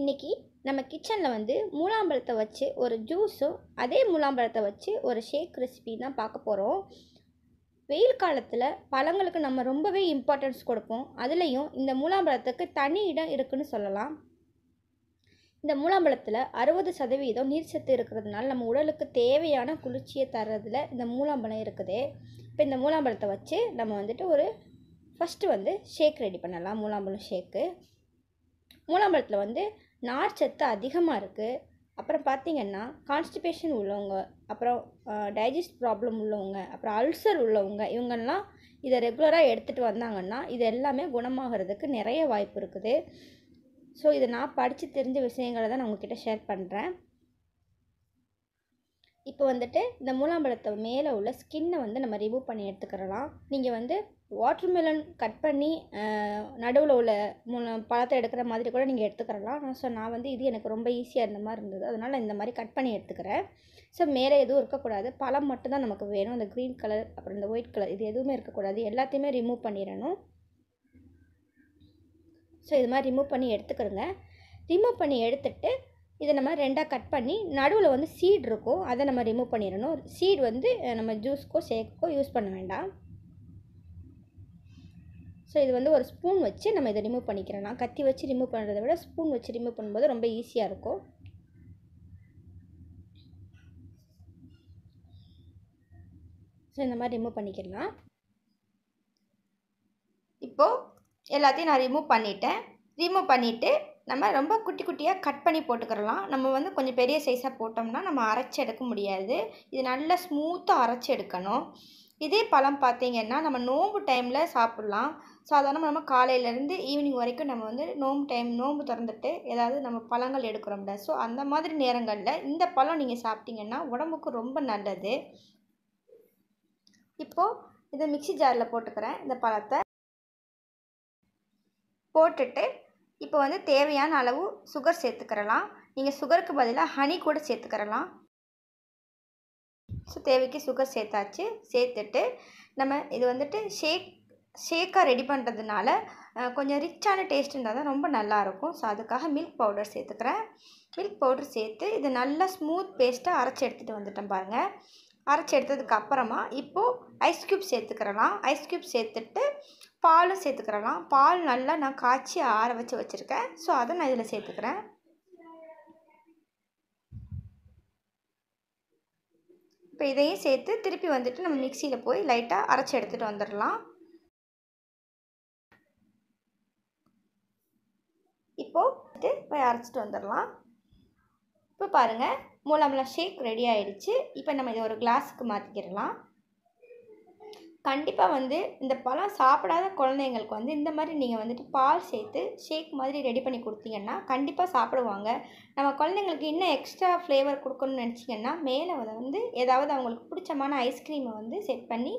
இன்றைக்கி நம்ம கிச்சனில் வந்து மூலாம்பழத்தை வச்சு ஒரு ஜூஸும் அதே மூலாம்பழத்தை வச்சு ஒரு ஷேக் ரெசிபி தான் பார்க்க போகிறோம் வெயில் காலத்தில் பழங்களுக்கு நம்ம ரொம்பவே இம்பார்ட்டன்ஸ் கொடுப்போம் அதுலேயும் இந்த மூலாம்பழத்துக்கு தனி இடம் இருக்குதுன்னு சொல்லலாம் இந்த மூலாம்பழத்தில் அறுபது சதவீதம் நீர் சத்து இருக்கிறதுனால நம்ம உடலுக்கு தேவையான குளிர்ச்சியை தர்றதில் இந்த மூலாம்பழம் இருக்குது இப்போ இந்த மூலாம்பழத்தை வச்சு நம்ம வந்துட்டு ஒரு ஃபஸ்ட்டு வந்து ஷேக் ரெடி பண்ணலாம் மூலாம்பழம் ஷேக்கு மூலாம்பழத்தில் வந்து நார்ச்சத்து அதிகமாக இருக்குது அப்புறம் பார்த்திங்கன்னா கான்ஸ்டிபேஷன் உள்ளவங்க அப்புறம் டைஜஸ்ட் ப்ராப்ளம் உள்ளவங்க அப்புறம் அல்சர் உள்ளவங்க இவங்கெல்லாம் இதை ரெகுலராக எடுத்துகிட்டு வந்தாங்கன்னா இது எல்லாமே குணமாகிறதுக்கு நிறைய வாய்ப்பு இருக்குது ஸோ இதை நான் படித்து தெரிஞ்ச விஷயங்களை தான் நான் உங்ககிட்ட ஷேர் பண்ணுறேன் இப்போ வந்துட்டு இந்த பழத்தை மேலே உள்ள ஸ்கின்னை வந்து நம்ம ரிமூவ் பண்ணி எடுத்துக்கிறலாம் நீங்கள் வந்து வாட்டர்மெலன் கட் பண்ணி நடுவில் உள்ள மூணு பழத்தை எடுக்கிற மாதிரி கூட நீங்கள் எடுத்துக்கிறலாம் ஸோ நான் வந்து இது எனக்கு ரொம்ப ஈஸியாக இருந்த மாதிரி இருந்தது அதனால் இந்த மாதிரி கட் பண்ணி எடுத்துக்கிறேன் ஸோ மேலே எதுவும் இருக்கக்கூடாது பழம் மட்டும்தான் நமக்கு வேணும் அந்த க்ரீன் கலர் அப்புறம் இந்த ஒயிட் கலர் இது எதுவுமே இருக்கக்கூடாது எல்லாத்தையுமே ரிமூவ் பண்ணிடணும் ஸோ இது மாதிரி ரிமூவ் பண்ணி எடுத்துக்கிறோங்க ரிமூவ் பண்ணி எடுத்துட்டு இதை நம்ம ரெண்டாக கட் பண்ணி நடுவில் வந்து சீட் இருக்கும் அதை நம்ம ரிமூவ் பண்ணிடணும் சீட் வந்து நம்ம ஜூஸ்க்கோ ஷேக்குக்கோ யூஸ் பண்ண வேண்டாம் ஸோ இது வந்து ஒரு ஸ்பூன் வச்சு நம்ம இதை ரிமூவ் பண்ணிக்கிறோம் நான் கத்தி வச்சு ரிமூவ் பண்ணுறதை விட ஸ்பூன் வச்சு ரிமூவ் பண்ணும்போது ரொம்ப ஈஸியாக இருக்கும் ஸோ இந்த மாதிரி ரிமூவ் பண்ணிக்கலாம் இப்போது எல்லாத்தையும் நான் ரிமூவ் பண்ணிட்டேன் ரிமூவ் பண்ணிவிட்டு நம்ம ரொம்ப குட்டி குட்டியாக கட் பண்ணி போட்டுக்கிறலாம் நம்ம வந்து கொஞ்சம் பெரிய சைஸாக போட்டோம்னா நம்ம அரைச்சி எடுக்க முடியாது இது நல்லா ஸ்மூத்தாக அரைச்சி எடுக்கணும் இதே பழம் பார்த்திங்கன்னா நம்ம நோம்பு டைமில் சாப்பிட்லாம் சாதாரணமாக நம்ம காலையிலேருந்து ஈவினிங் வரைக்கும் நம்ம வந்து நோம்பு டைம் நோம்பு திறந்துட்டு ஏதாவது நம்ம பழங்கள் எடுக்கிறோம்ல ஸோ அந்த மாதிரி நேரங்களில் இந்த பழம் நீங்கள் சாப்பிட்டிங்கன்னா உடம்புக்கு ரொம்ப நல்லது இப்போது இதை மிக்சி ஜாரில் போட்டுக்கிறேன் இந்த பழத்தை போட்டுட்டு இப்போ வந்து தேவையான அளவு சுகர் சேர்த்துக்கிறலாம் நீங்கள் சுகருக்கு பதிலாக ஹனி கூட சேர்த்துக்கிறலாம் ஸோ தேவைக்கு சுகர் சேர்த்தாச்சு சேர்த்துட்டு நம்ம இது வந்துட்டு ஷேக் ஷேக்காக ரெடி பண்ணுறதுனால கொஞ்சம் ரிச்சான டேஸ்ட் இருந்தால் தான் ரொம்ப நல்லாயிருக்கும் ஸோ அதுக்காக மில்க் பவுடர் சேர்த்துக்கிறேன் மில்க் பவுடர் சேர்த்து இது நல்லா ஸ்மூத் பேஸ்ட்டாக அரைச்சி எடுத்துகிட்டு வந்துட்டேன் பாருங்கள் அரைச்சி எடுத்ததுக்கு அப்புறமா இப்போது ஐஸ் க்யூப் சேர்த்துக்கிறலாம் ஐஸ் க்யூப் சேர்த்துட்டு பாலும் சேர்த்துக்கிறலாம் பால் நல்லா நான் காய்ச்சி ஆற வச்சு வச்சுருக்கேன் ஸோ அதை நான் இதில் சேர்த்துக்கிறேன் இப்போ இதையும் சேர்த்து திருப்பி வந்துட்டு நம்ம மிக்சியில் போய் லைட்டாக அரைச்சி எடுத்துகிட்டு வந்துடலாம் இப்போது போய் அரைச்சிட்டு வந்துடலாம் இப்போ பாருங்கள் மூலம்லாம் ஷேக் ரெடி ஆகிடுச்சு இப்போ நம்ம இதை ஒரு கிளாஸுக்கு மாற்றிக்கிடலாம் கண்டிப்பாக வந்து இந்த பழம் சாப்பிடாத குழந்தைங்களுக்கு வந்து இந்த மாதிரி நீங்கள் வந்துட்டு பால் சேர்த்து ஷேக் மாதிரி ரெடி பண்ணி கொடுத்தீங்கன்னா கண்டிப்பாக சாப்பிடுவாங்க நம்ம குழந்தைங்களுக்கு இன்னும் எக்ஸ்ட்ரா ஃப்ளேவர் கொடுக்கணும்னு நினச்சிங்கன்னா மேலே வந்து ஏதாவது அவங்களுக்கு பிடிச்சமான ஐஸ்கிரீமை வந்து செட் பண்ணி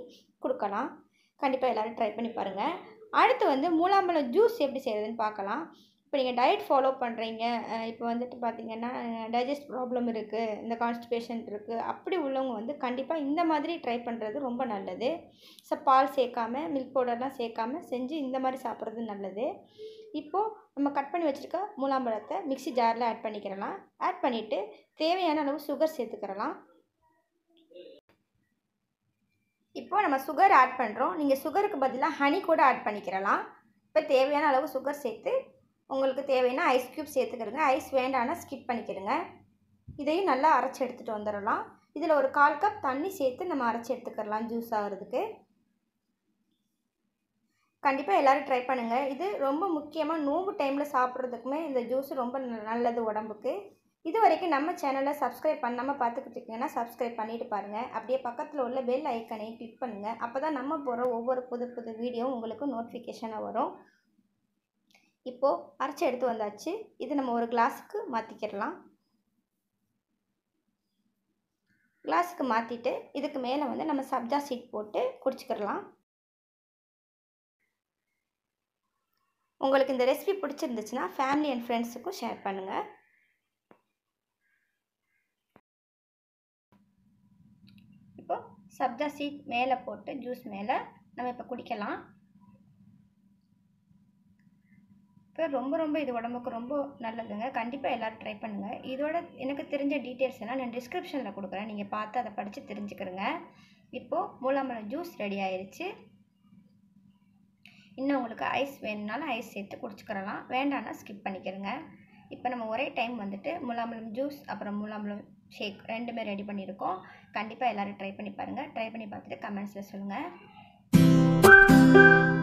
கொடுக்கலாம் கண்டிப்பாக எல்லோரும் ட்ரை பண்ணி பாருங்கள் அடுத்து வந்து மூலாம்பழம் ஜூஸ் எப்படி செய்கிறதுன்னு பார்க்கலாம் இப்போ நீங்கள் டயட் ஃபாலோ பண்ணுறீங்க இப்போ வந்துட்டு பார்த்தீங்கன்னா டைஜஸ்ட் ப்ராப்ளம் இருக்குது இந்த கான்ஸ்டிபேஷன் இருக்குது அப்படி உள்ளவங்க வந்து கண்டிப்பாக இந்த மாதிரி ட்ரை பண்ணுறது ரொம்ப நல்லது ஸோ பால் சேர்க்காம மில்க் பவுடர்லாம் சேர்க்காம செஞ்சு இந்த மாதிரி சாப்பிட்றது நல்லது இப்போது நம்ம கட் பண்ணி வச்சுருக்க மூலாம்பழத்தை மிக்சி ஜாரில் ஆட் பண்ணிக்கிறலாம் ஆட் பண்ணிவிட்டு தேவையான அளவு சுகர் சேர்த்துக்கிறலாம் இப்போது நம்ம சுகர் ஆட் பண்ணுறோம் நீங்கள் சுகருக்கு பதிலாக ஹனி கூட ஆட் பண்ணிக்கிறலாம் இப்போ தேவையான அளவு சுகர் சேர்த்து உங்களுக்கு தேவைன்னா ஐஸ் க்யூப் சேர்த்துக்கிடுங்க ஐஸ் வேண்டாம்னா ஸ்கிப் பண்ணிக்கிடுங்க இதையும் நல்லா அரைச்சி எடுத்துகிட்டு வந்துடலாம் இதில் ஒரு கால் கப் தண்ணி சேர்த்து நம்ம அரைச்சி எடுத்துக்கிறலாம் ஜூஸ் ஆகிறதுக்கு கண்டிப்பாக எல்லோரும் ட்ரை பண்ணுங்கள் இது ரொம்ப முக்கியமாக நோம்பு டைமில் சாப்பிட்றதுக்குமே இந்த ஜூஸ் ரொம்ப நல்லது உடம்புக்கு இது வரைக்கும் நம்ம சேனலை சப்ஸ்கிரைப் பண்ணாமல் பார்த்துக்கிட்டு இருக்கீங்கன்னா சப்ஸ்கிரைப் பண்ணிட்டு பாருங்கள் அப்படியே பக்கத்தில் உள்ள பெல் ஐக்கனை கிளிக் பண்ணுங்கள் அப்போ தான் நம்ம போகிற ஒவ்வொரு புது புது வீடியோவும் உங்களுக்கு நோட்டிஃபிகேஷனாக வரும் இப்போது அரைச்சி எடுத்து வந்தாச்சு இது நம்ம ஒரு கிளாஸுக்கு மாற்றிக்கிடலாம் கிளாஸுக்கு மாற்றிட்டு இதுக்கு மேலே வந்து நம்ம சப்ஜா சீட் போட்டு குடிச்சிக்கிடலாம் உங்களுக்கு இந்த ரெசிபி பிடிச்சிருந்துச்சுன்னா ஃபேமிலி அண்ட் ஃப்ரெண்ட்ஸுக்கும் ஷேர் பண்ணுங்கள் இப்போது சப்ஜா சீட் மேலே போட்டு ஜூஸ் மேலே நம்ம இப்போ குடிக்கலாம் இப்போ ரொம்ப ரொம்ப இது உடம்புக்கு ரொம்ப நல்லதுங்க கண்டிப்பாக எல்லோரும் ட்ரை பண்ணுங்கள் இதோட எனக்கு தெரிஞ்ச டீட்டெயில்ஸ் எல்லாம் நான் டிஸ்கிரிப்ஷனில் கொடுக்குறேன் நீங்கள் பார்த்து அதை படித்து தெரிஞ்சுக்கிறேங்க இப்போது மூலாம்பழம் ஜூஸ் ரெடி ஆயிடுச்சு இன்னும் உங்களுக்கு ஐஸ் வேணும்னாலும் ஐஸ் சேர்த்து குடிச்சுக்கிறலாம் வேண்டாம்னா ஸ்கிப் பண்ணிக்கிறேங்க இப்போ நம்ம ஒரே டைம் வந்துட்டு முலாம்பழம் ஜூஸ் அப்புறம் முலாம்பழம் ஷேக் ரெண்டுமே ரெடி பண்ணியிருக்கோம் கண்டிப்பாக எல்லோரும் ட்ரை பண்ணி பாருங்கள் ட்ரை பண்ணி பார்த்துட்டு கமெண்ட்ஸில் சொல்லுங்கள்